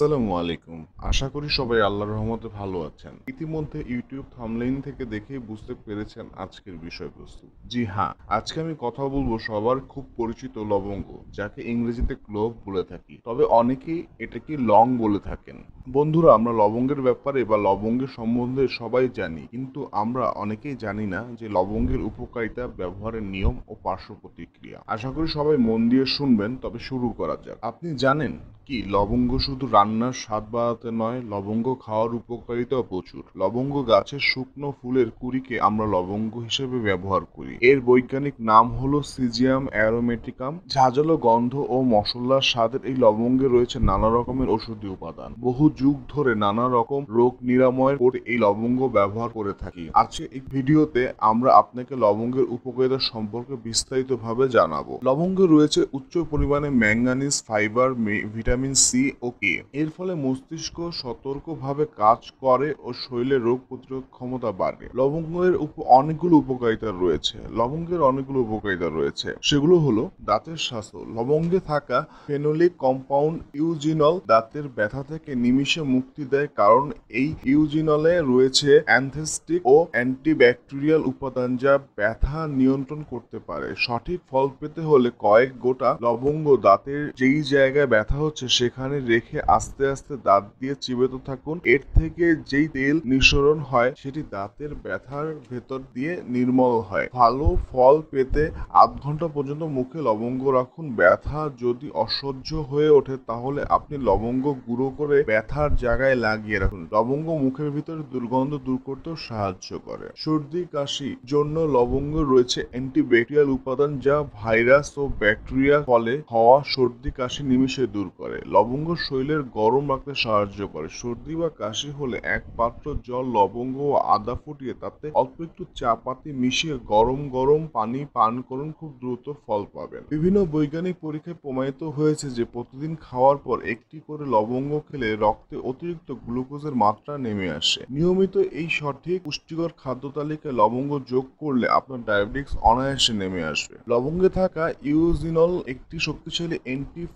আসসালামু আলাইকুম আশা করি সবাই আল্লাহর রহমতে ভালো আছেন ইতিমধ্যে ইউটিউব থামলাইন থেকে দেখে বুঝতে পেরেছেন আজকের বিষয়বস্তু জি হ্যাঁ আজকে আমি কথা বলবো সবার খুব পরিচিত লবঙ্গ যাকে ইংরেজিতে ক্লোভ বলে থাকি তবে অনেকেই এটাকে লং বলে থাকেন বন্ধুরা আমরা লবঙ্গের ব্যাপারে বা লবঙ্গের সম্বন্ধে সবাই জানি কিন্তু আমরা অনেকেই জানি না যে লবঙ্গের উপকারিতা ব্যবহারের নিয়ম ও পার্শ্ব প্রতিক্রিয়া আশা করি সবাই মন দিয়ে শুনবেন তবে শুরু করা যাক আপনি জানেন কি লবঙ্গ শুধু রান্নার স্বাদ বাড়াতে নয় লবঙ্গ খাওয়ার উপকারিতাও প্রচুর লবঙ্গ গাছের শুকনো ফুলের কুড়িকে আমরা লবঙ্গ হিসেবে ব্যবহার করি এর বৈজ্ঞানিক নাম হলো সিজিয়াম অ্যারোমেটিকাম ঝাঁঝালো গন্ধ ও মশলার স্বাদের এই লবঙ্গে রয়েছে নানা রকমের ওষুধি উপাদান বহু যুগ ধরে নানা রকম রোগ নিরাময়ের ওর এই লবঙ্গ ব্যবহার করে থাকি আজকে এই ভিডিওতে আমরা আপনাকে লবঙ্গের উপকারিতা সম্পর্কে বিস্তারিতভাবে জানাবো লবঙ্গে রয়েছে উচ্চ পরিমাণে ম্যাঙ্গানিজ ফাইবার ভিটামিন সি ও কে এর ফলে মস্তিষ্ক সতর্কভাবে কাজ করে ও শরীরে রোগ প্রতিরোধ ক্ষমতা বাড়ে লবঙ্গের অনেকগুলো উপকারিতা রয়েছে লবঙ্গের অনেকগুলো উপকারিতা রয়েছে সেগুলো হলো দাঁতের স্বাস্থ্য লবঙ্গে থাকা ফেনোলিক কম্পাউন্ড ইউজিনল দাঁতের ব্যথা থেকে নিমি নিমিশে মুক্তি দেয় কারণ এই ইউজিনলে রয়েছে অ্যান্থেস্টিক ও অ্যান্টিব্যাকটেরিয়াল উপাদান যা ব্যথা নিয়ন্ত্রণ করতে পারে সঠিক ফল পেতে হলে কয়েক গোটা লবঙ্গ দাঁতের যেই জায়গায় ব্যথা হচ্ছে সেখানে রেখে আস্তে আস্তে দাঁত দিয়ে চিবেতে থাকুন এর থেকে যেই তেল নিঃসরণ হয় সেটি দাঁতের ব্যথার ভেতর দিয়ে নির্মল হয় ভালো ফল পেতে আধ ঘন্টা পর্যন্ত মুখে লবঙ্গ রাখুন ব্যথা যদি অসহ্য হয়ে ওঠে তাহলে আপনি লবঙ্গ গুঁড়ো করে ব্যথা ব্যথার জায়গায় লাগিয়ে রাখুন লবঙ্গ মুখের ভিতরে দুর্গন্ধ দূর করতেও সাহায্য করে সর্দি কাশি জন্য লবঙ্গ রয়েছে অ্যান্টিব্যাকটেরিয়াল উপাদান যা ভাইরাস ও ব্যাকটেরিয়া ফলে হওয়া সর্দি কাশি নিমিশে দূর করে লবঙ্গ শরীরের গরম রাখতে সাহায্য করে সর্দি বা কাশি হলে এক পাত্র জল লবঙ্গ ও আদা ফুটিয়ে তাতে অল্প একটু চা পাতি মিশিয়ে গরম গরম পানি পান করুন খুব দ্রুত ফল পাবেন বিভিন্ন বৈজ্ঞানিক পরীক্ষায় প্রমাণিত হয়েছে যে প্রতিদিন খাওয়ার পর একটি করে লবঙ্গ খেলে রক্ত রক্তে অতিরিক্ত গ্লুকোজের মাত্রা নেমে আসে নিয়মিত এই সঠিক পুষ্টিকর খাদ্য তালিকায় লবঙ্গ যোগ করলে আপনার ডায়াবেটিক্স অনায়াসে নেমে আসবে লবঙ্গে থাকা ইউজিনল একটি শক্তিশালী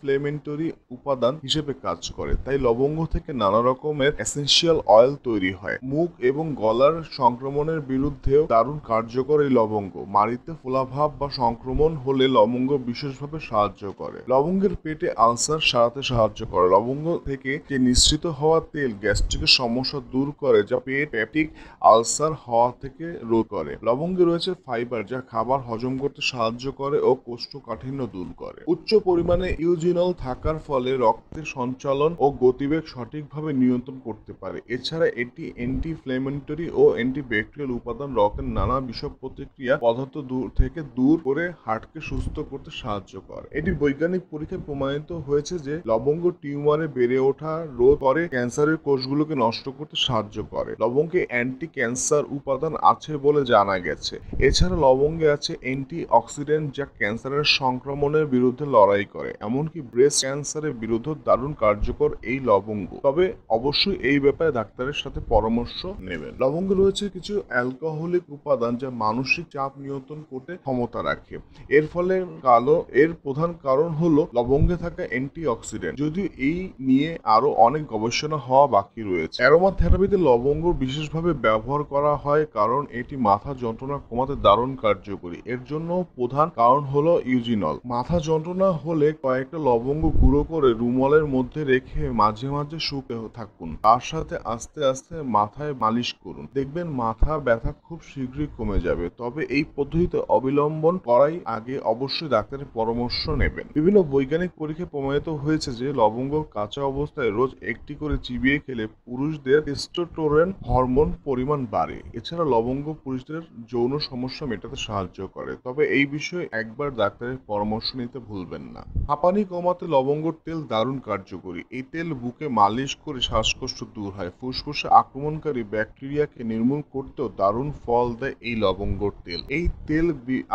ফ্লেমেন্টরি উপাদান হিসেবে কাজ করে তাই লবঙ্গ থেকে নানা রকমের এসেন্সিয়াল অয়েল তৈরি হয় মুখ এবং গলার সংক্রমণের বিরুদ্ধেও দারুণ কার্যকর এই লবঙ্গ মাড়িতে ফোলাভাব বা সংক্রমণ হলে লবঙ্গ বিশেষভাবে সাহায্য করে লবঙ্গের পেটে আলসার সারাতে সাহায্য করে লবঙ্গ থেকে যে দূষিত হওয়া তেল গ্যাস্ট্রিকের সমস্যা দূর করে যা পেট প্যাপটিক আলসার হওয়া থেকে রোধ করে লবঙ্গে রয়েছে ফাইবার যা খাবার হজম করতে সাহায্য করে ও কোষ্ঠকাঠিন্য দূর করে উচ্চ পরিমাণে ইউজিনল থাকার ফলে রক্তের সঞ্চালন ও গতিবেগ সঠিকভাবে নিয়ন্ত্রণ করতে পারে এছাড়া এটি অ্যান্টি অ্যান্টিফ্লেমেন্টারি ও অ্যান্টিব্যাকটেরিয়াল উপাদান রক্তের নানা বিষয় প্রতিক্রিয়া পদার্থ দূর থেকে দূর করে হার্টকে সুস্থ করতে সাহায্য করে এটি বৈজ্ঞানিক পরীক্ষায় প্রমাণিত হয়েছে যে লবঙ্গ টিউমারে বেড়ে ওঠা রোধ করে ক্যান্সারের কোষগুলোকে নষ্ট করতে সাহায্য করে লবঙ্গে অ্যান্টি ক্যান্সার উপাদান আছে বলে জানা গেছে এছাড়া লবঙ্গে আছে অ্যান্টি অক্সিডেন্ট যা ক্যান্সারের সংক্রমণের বিরুদ্ধে লড়াই করে এমনকি ব্রেস্ট ক্যান্সারের বিরুদ্ধে দারুণ কার্যকর এই লবঙ্গ তবে অবশ্যই এই ব্যাপারে ডাক্তারের সাথে পরামর্শ নেবেন লবঙ্গে রয়েছে কিছু অ্যালকোহলিক উপাদান যা মানসিক চাপ নিয়ন্ত্রণ করতে ক্ষমতা রাখে এর ফলে কালো এর প্রধান কারণ হলো লবঙ্গে থাকা অ্যান্টি অক্সিডেন্ট যদিও এই নিয়ে আরো অনেক গবেষণা হওয়া বাকি রয়েছে অ্যারোমা থেরাপিতে লবঙ্গ বিশেষভাবে ব্যবহার করা হয় কারণ এটি মাথা যন্ত্রণা কমাতে দারুণ কার্যকরী এর জন্য প্রধান কারণ হলো ইউজিনল মাথা যন্ত্রণা হলে কয়েকটা লবঙ্গ গুঁড়ো করে রুমালের মধ্যে রেখে মাঝে মাঝে শুকে থাকুন তার সাথে আস্তে আস্তে মাথায় মালিশ করুন দেখবেন মাথা ব্যথা খুব শীঘ্রই কমে যাবে তবে এই পদ্ধতিতে অবিলম্বন করাই আগে অবশ্যই ডাক্তারের পরামর্শ নেবেন বিভিন্ন বৈজ্ঞানিক পরীক্ষায় প্রমাণিত হয়েছে যে লবঙ্গ কাঁচা অবস্থায় রোজ এক একটি করে চিবিয়ে খেলে পুরুষদের টেস্টোটোরেন হরমোন পরিমাণ বাড়ে এছাড়া লবঙ্গ পুরুষদের যৌন সমস্যা মেটাতে সাহায্য করে তবে এই বিষয়ে একবার ডাক্তারের পরামর্শ নিতে ভুলবেন না হাঁপানি কমাতে লবঙ্গর তেল দারুণ কার্যকরী এই তেল বুকে মালিশ করে শ্বাসকষ্ট দূর হয় ফুসফুসে আক্রমণকারী ব্যাকটেরিয়াকে নির্মূল করতেও দারুণ ফল দেয় এই লবঙ্গর তেল এই তেল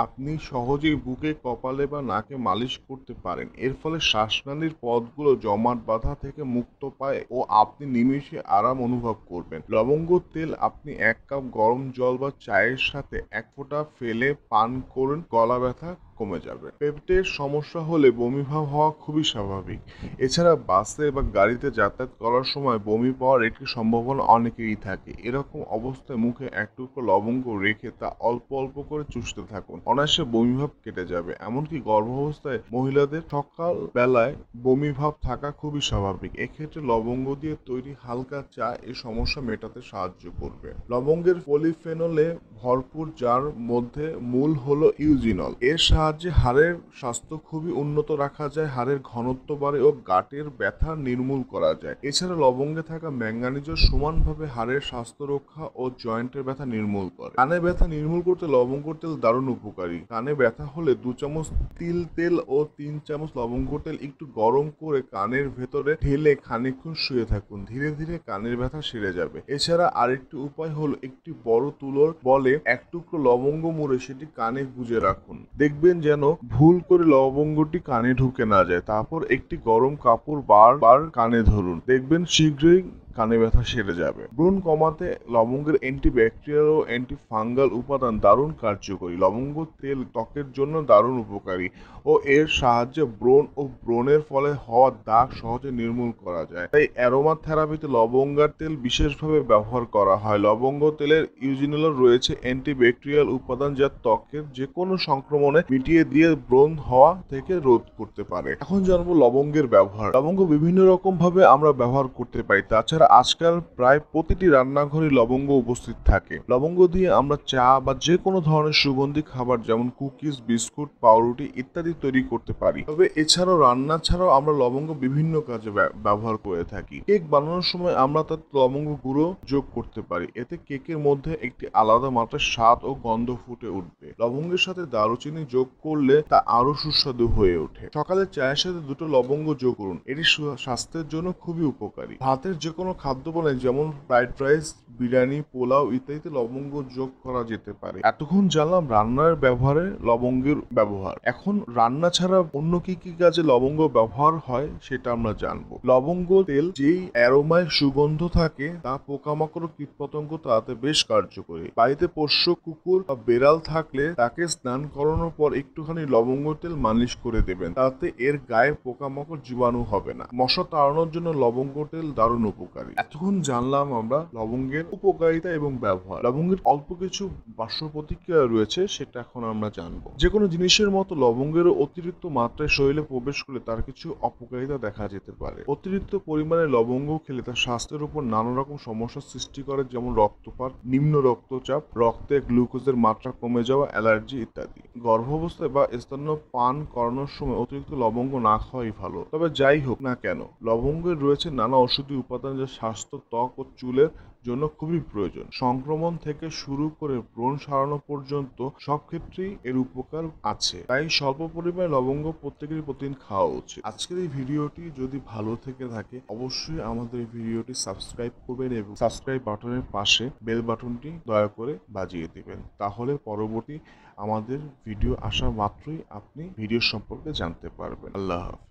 আপনি সহজেই বুকে কপালে বা নাকে মালিশ করতে পারেন এর ফলে শ্বাসনালীর পথগুলো জমাট বাধা থেকে মুক্ত পায় যায় ও আপনি নিমেষে আরাম অনুভব করবেন লবঙ্গ তেল আপনি এক কাপ গরম জল বা চায়ের সাথে এক ফোঁটা ফেলে পান করুন গলা ব্যথা কমে যাবে পেটের সমস্যা হলে বমিভাব হওয়া খুবই স্বাভাবিক এছাড়া বাসে বা গাড়িতে যাতায়াত করার সময় বমি পাওয়ার একটি সম্ভাবনা অনেকেরই থাকে এরকম অবস্থায় মুখে এক টুকরো লবঙ্গ রেখে তা অল্প অল্প করে চুষতে থাকুন অনায়াসে বমিভাব কেটে যাবে এমনকি গর্ভাবস্থায় মহিলাদের সকাল বেলায় বমিভাব থাকা খুবই স্বাভাবিক এক্ষেত্রে লবঙ্গ দিয়ে তৈরি হালকা চা এই সমস্যা মেটাতে সাহায্য করবে লবঙ্গের পলিফেনলে ভরপুর যার মধ্যে মূল হলো ইউজিনল এর সাহায্য সাহায্যে হাড়ের স্বাস্থ্য খুবই উন্নত রাখা যায় হাড়ের ঘনত্ব বাড়ে ও গাটের ব্যথা নির্মূল করা যায় এছাড়া লবঙ্গে থাকা ম্যাঙ্গানিজও সমানভাবে হাড়ের স্বাস্থ্য রক্ষা ও জয়েন্টের ব্যথা নির্মূল করে কানে ব্যথা নির্মূল করতে লবঙ্গ তেল দারুণ উপকারী কানে ব্যথা হলে দু চামচ তিল তেল ও তিন চামচ লবঙ্গ তেল একটু গরম করে কানের ভেতরে ঢেলে খানিক্ষণ শুয়ে থাকুন ধীরে ধীরে কানের ব্যথা সেরে যাবে এছাড়া আরেকটি উপায় হলো একটি বড় তুলোর বলে এক টুকরো লবঙ্গ মুড়ে সেটি কানে গুজে রাখুন দেখবেন যেন ভুল করে লবঙ্গটি কানে ঢুকে না যায় তারপর একটি গরম কাপড় বারবার কানে ধরুন দেখবেন শীঘ্রই কানে ব্যথা সেরে যাবে ব্রণ কমাতে লবঙ্গের অ্যান্টিব্যাকটেরিয়াল ও অ্যান্টিফাঙ্গাল উপাদান দারুণ কার্যকরী লবঙ্গ তেল ত্বকের জন্য দারুণ উপকারী ও এর সাহায্যে ব্রণ ও ব্রণের ফলে হওয়া দাগ সহজে নির্মূল করা যায় তাই অ্যারোমা থেরাপিতে লবঙ্গার তেল বিশেষভাবে ব্যবহার করা হয় লবঙ্গ তেলের ইউজিনাল রয়েছে অ্যান্টিব্যাকটেরিয়াল উপাদান যা ত্বকের যে কোনো সংক্রমণে মিটিয়ে দিয়ে ব্রণ হওয়া থেকে রোধ করতে পারে এখন জানবো লবঙ্গের ব্যবহার লবঙ্গ বিভিন্ন রকম ভাবে আমরা ব্যবহার করতে পারি তাছাড়া আজকাল প্রায় প্রতিটি রান্নাঘরে লবঙ্গ উপস্থিত থাকে লবঙ্গ দিয়ে আমরা চা বা যে কোনো ধরনের সুগন্ধি খাবার যেমন কুকিজ বিস্কুট পাউরুটি ইত্যাদি তৈরি করতে পারি তবে এছাড়াও রান্না ছাড়াও আমরা লবঙ্গ বিভিন্ন কাজে ব্যবহার করে থাকি কেক বানানোর সময় আমরা তার লবঙ্গ গুঁড়ো যোগ করতে পারি এতে কেকের মধ্যে একটি আলাদা মাত্রার স্বাদ ও গন্ধ ফুটে উঠবে লবঙ্গের সাথে দারুচিনি যোগ করলে তা আরো সুস্বাদু হয়ে ওঠে সকালে চায়ের সাথে দুটো লবঙ্গ যোগ করুন এটি স্বাস্থ্যের জন্য খুবই উপকারী ভাতের যে কোনো কোনো খাদ্য বলেন যেমন ফ্রাইড রাইস বিরিয়ানি পোলাও ইত্যাদিতে লবঙ্গ যোগ করা যেতে পারে এতক্ষণ জানলাম রান্নার ব্যবহারে লবঙ্গের ব্যবহার এখন রান্না ছাড়া অন্য কি কি কাজে লবঙ্গ ব্যবহার হয় সেটা আমরা জানবো লবঙ্গ তেল যেই অ্যারোমায় সুগন্ধ থাকে তা পোকামাকড় কীটপতঙ্গ তাতে বেশ কার্যকরী বাড়িতে পোষ্য কুকুর বা বেড়াল থাকলে তাকে স্নান করানোর পর একটুখানি লবঙ্গ তেল মালিশ করে দেবেন তাতে এর গায়ে পোকামাকড় জীবাণু হবে না মশা তাড়ানোর জন্য লবঙ্গ তেল দারুণ উপকার উপকারী এতক্ষণ জানলাম আমরা লবঙ্গের উপকারিতা এবং ব্যবহার লবঙ্গের অল্প কিছু বাষ্প প্রতিক্রিয়া রয়েছে সেটা এখন আমরা জানবো যে কোনো জিনিসের মতো লবঙ্গের অতিরিক্ত মাত্রায় শরীরে প্রবেশ করলে তার কিছু অপকারিতা দেখা যেতে পারে অতিরিক্ত পরিমাণে লবঙ্গ খেলে তার স্বাস্থ্যের উপর নানা রকম সমস্যার সৃষ্টি করে যেমন রক্তপাত নিম্ন রক্তচাপ রক্তে গ্লুকোজের মাত্রা কমে যাওয়া অ্যালার্জি ইত্যাদি গর্ভাবস্থায় বা স্তন্য পান করানোর সময় অতিরিক্ত লবঙ্গ না খাওয়াই ভালো তবে যাই হোক না কেন লবঙ্গের রয়েছে নানা ওষুধি উপাদান যা আমাদের স্বাস্থ্য ত্বক ও চুলের জন্য খুবই প্রয়োজন সংক্রমণ থেকে শুরু করে ব্রণ সারানো পর্যন্ত সব ক্ষেত্রেই এর উপকার আছে তাই স্বল্প পরিমাণে লবঙ্গ প্রত্যেকেরই প্রতিদিন খাওয়া উচিত আজকের এই ভিডিওটি যদি ভালো থেকে থাকে অবশ্যই আমাদের ভিডিওটি সাবস্ক্রাইব করবেন এবং সাবস্ক্রাইব বাটনের পাশে বেল বাটনটি দয়া করে বাজিয়ে দেবেন তাহলে পরবর্তী আমাদের ভিডিও আসা মাত্রই আপনি ভিডিও সম্পর্কে জানতে পারবেন আল্লাহ হাফিজ